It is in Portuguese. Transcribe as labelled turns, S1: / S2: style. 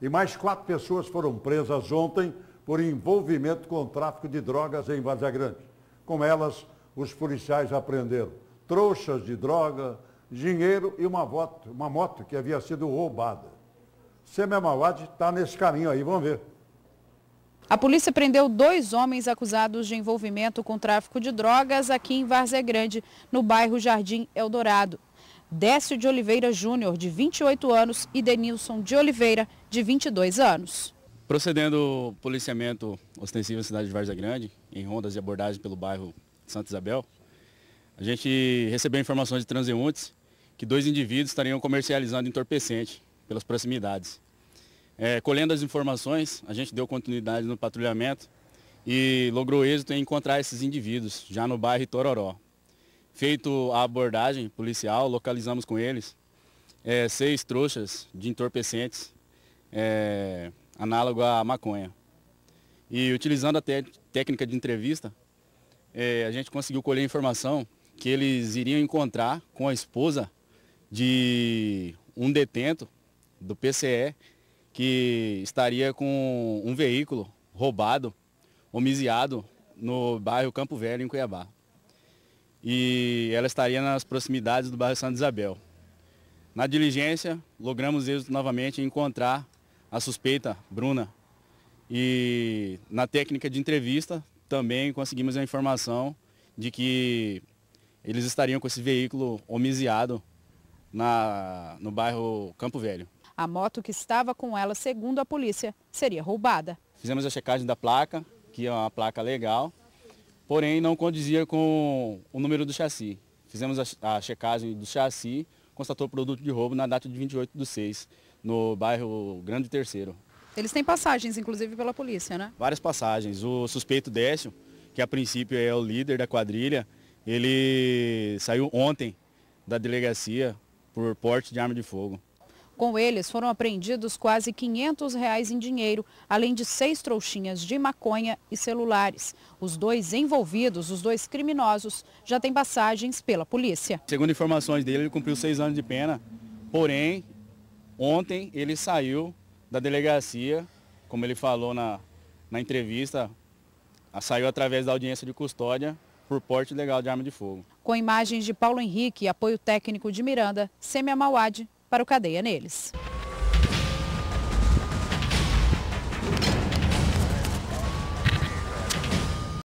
S1: e mais quatro pessoas foram presas ontem por envolvimento com tráfico de drogas em Várzea Grande. Com elas, os policiais apreenderam trouxas de droga, dinheiro e uma moto, uma moto que havia sido roubada. Sememawad está nesse caminho aí, vamos ver.
S2: A polícia prendeu dois homens acusados de envolvimento com tráfico de drogas aqui em Várzea Grande, no bairro Jardim Eldorado. Décio de Oliveira Júnior, de 28 anos, e Denilson de Oliveira, de 22 anos.
S1: Procedendo policiamento ostensivo na cidade de Varza Grande, em rondas de abordagem pelo bairro Santa Isabel, a gente recebeu informações de transeuntes que dois indivíduos estariam comercializando entorpecente pelas proximidades. É, colhendo as informações, a gente deu continuidade no patrulhamento e logrou êxito em encontrar esses indivíduos já no bairro Tororó, Feito a abordagem policial, localizamos com eles é, seis trouxas de entorpecentes, é, análogo à maconha. E utilizando a técnica de entrevista, é, a gente conseguiu colher informação que eles iriam encontrar com a esposa de um detento do PCE que estaria com um veículo roubado, homiziado no bairro Campo Velho, em Cuiabá e ela estaria nas proximidades do bairro Santa Isabel. Na diligência, logramos êxito novamente em encontrar a suspeita, Bruna, e na técnica de entrevista também conseguimos a informação de que eles estariam com esse veículo homiziado na, no bairro Campo Velho.
S2: A moto que estava com ela, segundo a polícia, seria roubada.
S1: Fizemos a checagem da placa, que é uma placa legal, porém não condizia com o número do chassi. Fizemos a, checagem do chassi, constatou produto de roubo na data de 28 de 6, no bairro Grande Terceiro.
S2: Eles têm passagens, inclusive, pela polícia, né?
S1: Várias passagens. O suspeito Décio, que a princípio é o líder da quadrilha, ele saiu ontem da delegacia por porte de arma de fogo.
S2: Com eles foram apreendidos quase 500 reais em dinheiro, além de seis trouxinhas de maconha e celulares. Os dois envolvidos, os dois criminosos, já têm passagens pela polícia.
S1: Segundo informações dele, ele cumpriu seis anos de pena, porém, ontem ele saiu da delegacia, como ele falou na, na entrevista, saiu através da audiência de custódia por porte ilegal de arma de fogo.
S2: Com imagens de Paulo Henrique e apoio técnico de Miranda, Semi Amauade, para o Cadeia Neles.